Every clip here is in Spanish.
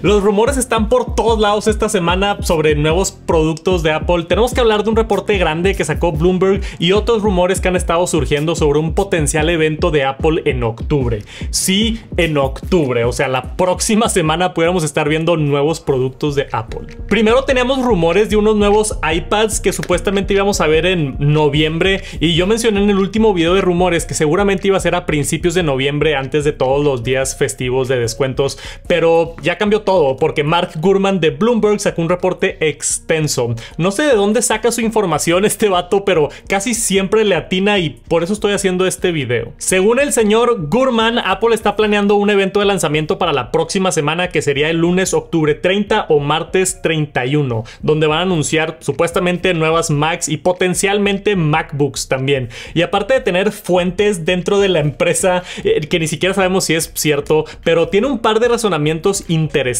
Los rumores están por todos lados esta semana sobre nuevos productos de Apple. Tenemos que hablar de un reporte grande que sacó Bloomberg y otros rumores que han estado surgiendo sobre un potencial evento de Apple en octubre. Sí, en octubre, o sea, la próxima semana pudiéramos estar viendo nuevos productos de Apple. Primero teníamos rumores de unos nuevos iPads que supuestamente íbamos a ver en noviembre y yo mencioné en el último video de rumores que seguramente iba a ser a principios de noviembre antes de todos los días festivos de descuentos, pero ya cambió todo porque Mark Gurman de Bloomberg sacó un reporte extenso. No sé de dónde saca su información este vato, pero casi siempre le atina y por eso estoy haciendo este video. Según el señor Gurman, Apple está planeando un evento de lanzamiento para la próxima semana que sería el lunes octubre 30 o martes 31, donde van a anunciar supuestamente nuevas Macs y potencialmente MacBooks también. Y aparte de tener fuentes dentro de la empresa eh, que ni siquiera sabemos si es cierto, pero tiene un par de razonamientos interesantes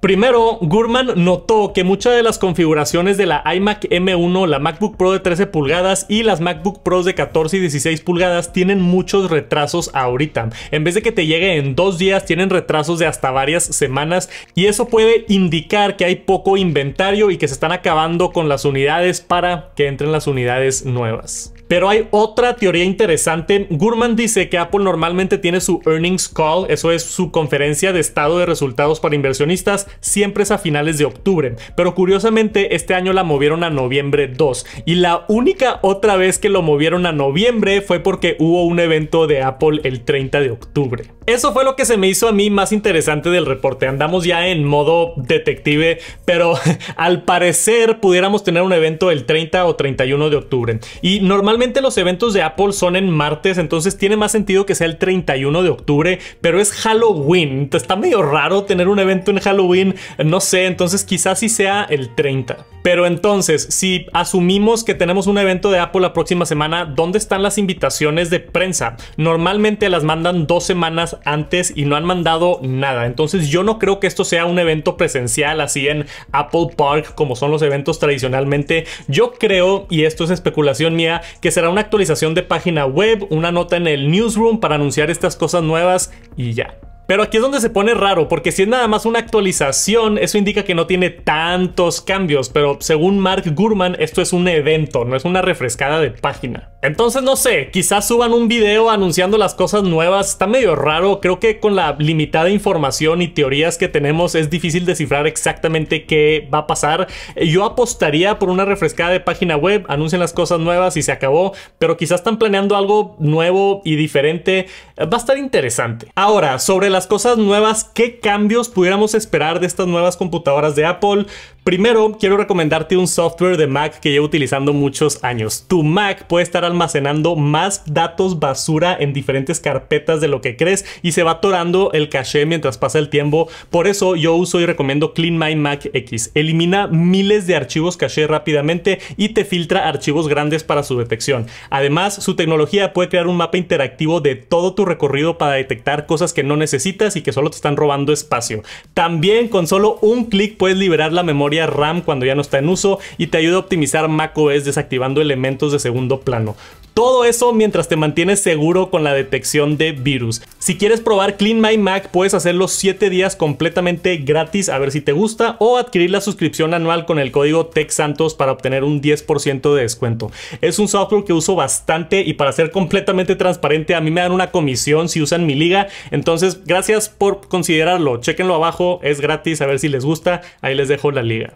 Primero, Gurman notó que muchas de las configuraciones de la iMac M1, la MacBook Pro de 13 pulgadas y las MacBook Pros de 14 y 16 pulgadas tienen muchos retrasos ahorita. En vez de que te llegue en dos días, tienen retrasos de hasta varias semanas y eso puede indicar que hay poco inventario y que se están acabando con las unidades para que entren las unidades nuevas. Pero hay otra teoría interesante. Gurman dice que Apple normalmente tiene su earnings call, eso es su conferencia de estado de resultados para inversionistas, siempre es a finales de octubre. Pero curiosamente este año la movieron a noviembre 2. Y la única otra vez que lo movieron a noviembre fue porque hubo un evento de Apple el 30 de octubre. Eso fue lo que se me hizo a mí más interesante del reporte. Andamos ya en modo detective, pero al parecer pudiéramos tener un evento el 30 o 31 de octubre. Y normalmente los eventos de Apple son en martes, entonces tiene más sentido que sea el 31 de octubre, pero es Halloween. Está medio raro tener un evento en Halloween, no sé, entonces quizás sí sea el 30. Pero entonces, si asumimos que tenemos un evento de Apple la próxima semana, ¿dónde están las invitaciones de prensa? Normalmente las mandan dos semanas antes y no han mandado nada. Entonces yo no creo que esto sea un evento presencial así en Apple Park como son los eventos tradicionalmente. Yo creo, y esto es especulación mía, que será una actualización de página web, una nota en el newsroom para anunciar estas cosas nuevas y ya. Pero aquí es donde se pone raro, porque si es nada más una actualización, eso indica que no tiene tantos cambios, pero según Mark Gurman, esto es un evento, no es una refrescada de página. Entonces no sé, quizás suban un video anunciando las cosas nuevas, está medio raro, creo que con la limitada información y teorías que tenemos es difícil descifrar exactamente qué va a pasar. Eh, yo apostaría por una refrescada de página web, anuncian las cosas nuevas y se acabó, pero quizás están planeando algo nuevo y diferente, eh, va a estar interesante. Ahora, sobre las cosas nuevas, ¿qué cambios pudiéramos esperar de estas nuevas computadoras de Apple? Primero, quiero recomendarte un software de Mac que llevo utilizando muchos años. Tu Mac puede estar almacenando más datos basura en diferentes carpetas de lo que crees y se va atorando el caché mientras pasa el tiempo. Por eso yo uso y recomiendo Clean X. Elimina miles de archivos caché rápidamente y te filtra archivos grandes para su detección. Además, su tecnología puede crear un mapa interactivo de todo tu recorrido para detectar cosas que no necesitas y que solo te están robando espacio. También con solo un clic puedes liberar la memoria RAM cuando ya no está en uso y te ayuda a optimizar macOS desactivando elementos de segundo plano. Todo eso mientras te mantienes seguro con la detección de virus. Si quieres probar Clean My Mac, puedes hacerlo 7 días completamente gratis a ver si te gusta o adquirir la suscripción anual con el código TechSantos para obtener un 10% de descuento. Es un software que uso bastante y para ser completamente transparente, a mí me dan una comisión si usan mi liga. Entonces, gracias por considerarlo. Chequenlo abajo, es gratis, a ver si les gusta. Ahí les dejo la liga.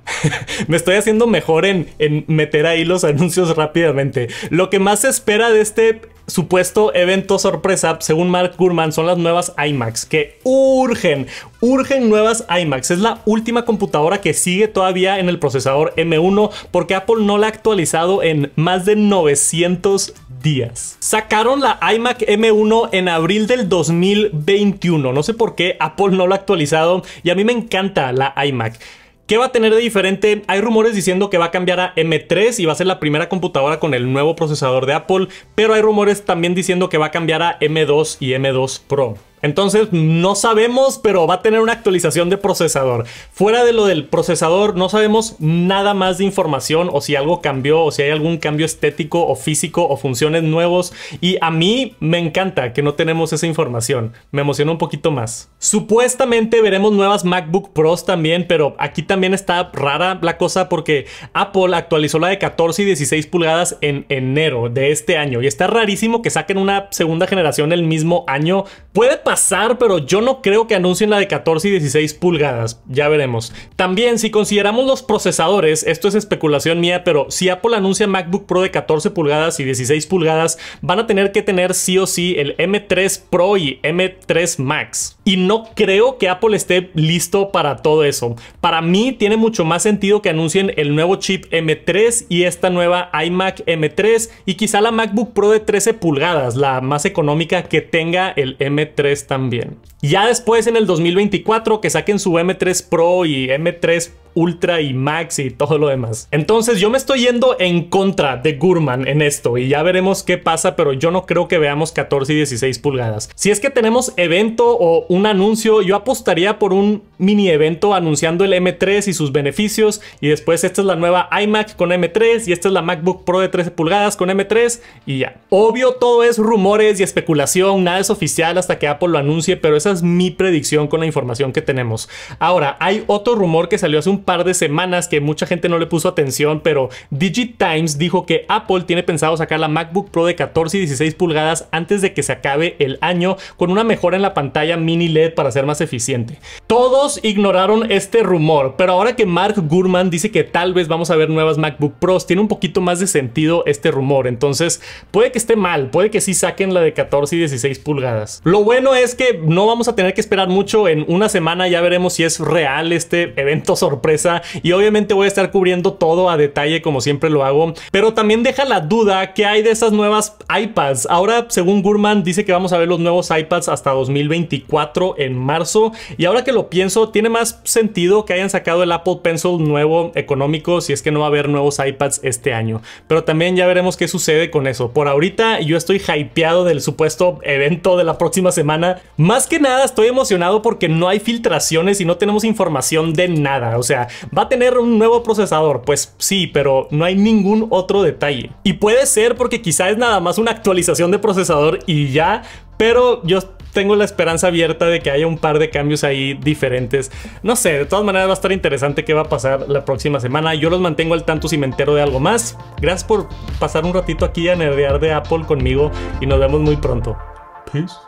me estoy haciendo mejor en, en meter ahí los anuncios rápidamente. Lo que más es espera de este supuesto evento sorpresa, según Mark Gurman, son las nuevas iMacs, que urgen, urgen nuevas iMacs. Es la última computadora que sigue todavía en el procesador M1 porque Apple no la ha actualizado en más de 900 días. Sacaron la iMac M1 en abril del 2021. No sé por qué Apple no la ha actualizado y a mí me encanta la iMac. ¿Qué va a tener de diferente? Hay rumores diciendo que va a cambiar a M3 y va a ser la primera computadora con el nuevo procesador de Apple, pero hay rumores también diciendo que va a cambiar a M2 y M2 Pro. Entonces, no sabemos, pero va a tener una actualización de procesador. Fuera de lo del procesador, no sabemos nada más de información o si algo cambió o si hay algún cambio estético o físico o funciones nuevos. Y a mí me encanta que no tenemos esa información. Me emociona un poquito más. Supuestamente veremos nuevas MacBook Pros también, pero aquí también está rara la cosa porque Apple actualizó la de 14 y 16 pulgadas en enero de este año. Y está rarísimo que saquen una segunda generación el mismo año. Puede pasar pero yo no creo que anuncien la de 14 y 16 pulgadas. Ya veremos. También, si consideramos los procesadores, esto es especulación mía, pero si Apple anuncia MacBook Pro de 14 pulgadas y 16 pulgadas, van a tener que tener sí o sí el M3 Pro y M3 Max. Y no creo que Apple esté listo para todo eso. Para mí tiene mucho más sentido que anuncien el nuevo chip M3 y esta nueva iMac M3 y quizá la MacBook Pro de 13 pulgadas, la más económica que tenga el M3 también. Ya después en el 2024 que saquen su M3 Pro y M3 Ultra y Max y todo lo demás. Entonces yo me estoy yendo en contra de Gurman en esto y ya veremos qué pasa, pero yo no creo que veamos 14 y 16 pulgadas. Si es que tenemos evento o un anuncio, yo apostaría por un mini evento anunciando el M3 y sus beneficios y después esta es la nueva iMac con M3 y esta es la MacBook Pro de 13 pulgadas con M3 y ya. Obvio todo es rumores y especulación, nada es oficial hasta que Apple lo anuncie, pero esa es mi predicción con la información que tenemos. Ahora, hay otro rumor que salió hace un par de semanas que mucha gente no le puso atención, pero DigiTimes dijo que Apple tiene pensado sacar la MacBook Pro de 14 y 16 pulgadas antes de que se acabe el año con una mejora en la pantalla mini LED para ser más eficiente. Todos ignoraron este rumor, pero ahora que Mark Gurman dice que tal vez vamos a ver nuevas MacBook Pros, tiene un poquito más de sentido este rumor. Entonces, puede que esté mal, puede que sí saquen la de 14 y 16 pulgadas. Lo bueno es que no vamos a tener que esperar mucho, en una semana ya veremos si es real este evento sorpresa y obviamente voy a estar cubriendo todo a detalle como siempre lo hago, pero también deja la duda que hay de esas nuevas iPads. Ahora, según Gurman, dice que vamos a ver los nuevos iPads hasta 2024 en marzo y ahora que lo pienso, tiene más sentido que hayan sacado el Apple Pencil nuevo económico si es que no va a haber nuevos iPads este año, pero también ya veremos qué sucede con eso. Por ahorita yo estoy hypeado del supuesto evento de la próxima semana. Más que nada estoy emocionado porque no hay filtraciones y no tenemos información de nada. O sea, va a tener un nuevo procesador, pues sí, pero no hay ningún otro detalle. Y puede ser porque quizá es nada más una actualización de procesador y ya, pero yo tengo la esperanza abierta de que haya un par de cambios ahí diferentes. No sé, de todas maneras va a estar interesante qué va a pasar la próxima semana. Yo los mantengo al tanto si me entero de algo más. Gracias por pasar un ratito aquí a nerdear de Apple conmigo y nos vemos muy pronto. Peace.